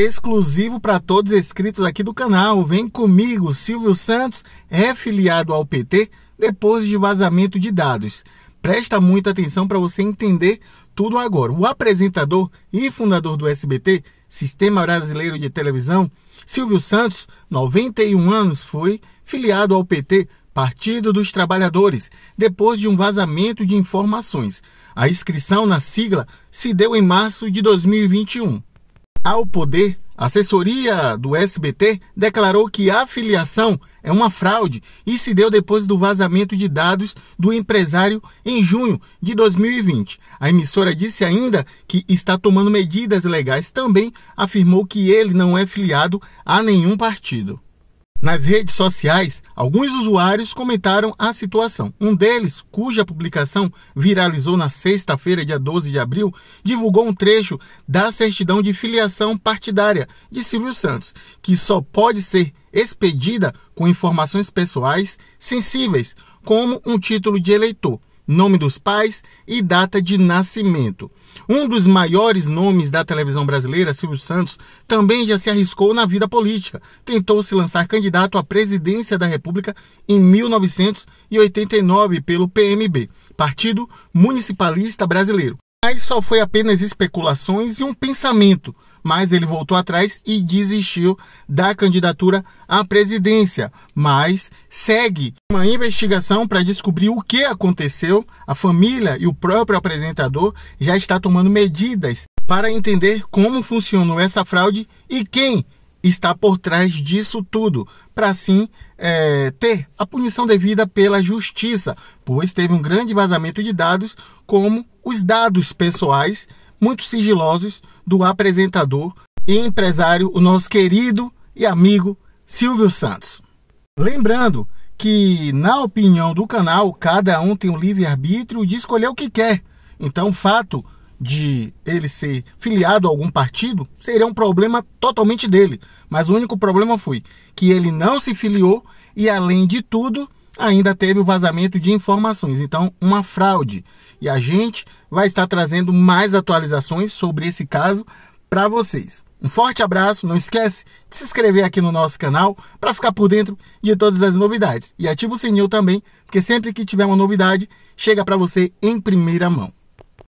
exclusivo para todos inscritos aqui do canal. Vem comigo, Silvio Santos é filiado ao PT depois de vazamento de dados. Presta muita atenção para você entender tudo agora. O apresentador e fundador do SBT, Sistema Brasileiro de Televisão, Silvio Santos, 91 anos, foi filiado ao PT, Partido dos Trabalhadores, depois de um vazamento de informações. A inscrição na sigla se deu em março de 2021 ao poder, a assessoria do SBT declarou que a filiação é uma fraude e se deu depois do vazamento de dados do empresário em junho de 2020. A emissora disse ainda que está tomando medidas legais, também afirmou que ele não é filiado a nenhum partido. Nas redes sociais, alguns usuários comentaram a situação. Um deles, cuja publicação viralizou na sexta-feira, dia 12 de abril, divulgou um trecho da certidão de filiação partidária de Silvio Santos, que só pode ser expedida com informações pessoais sensíveis, como um título de eleitor nome dos pais e data de nascimento. Um dos maiores nomes da televisão brasileira, Silvio Santos, também já se arriscou na vida política. Tentou se lançar candidato à presidência da República em 1989 pelo PMB, Partido Municipalista Brasileiro. Mas só foi apenas especulações e um pensamento, mas ele voltou atrás e desistiu da candidatura à presidência. Mas segue uma investigação para descobrir o que aconteceu. A família e o próprio apresentador já está tomando medidas para entender como funcionou essa fraude e quem está por trás disso tudo, para assim é, ter a punição devida pela justiça, pois teve um grande vazamento de dados, como os dados pessoais muito sigilosos do apresentador e empresário, o nosso querido e amigo Silvio Santos. Lembrando que, na opinião do canal, cada um tem o livre-arbítrio de escolher o que quer. Então, fato de ele ser filiado a algum partido seria um problema totalmente dele. Mas o único problema foi que ele não se filiou e, além de tudo, ainda teve o vazamento de informações. Então, uma fraude. E a gente vai estar trazendo mais atualizações sobre esse caso para vocês. Um forte abraço, não esquece de se inscrever aqui no nosso canal para ficar por dentro de todas as novidades. E ativa o sininho também, porque sempre que tiver uma novidade, chega para você em primeira mão.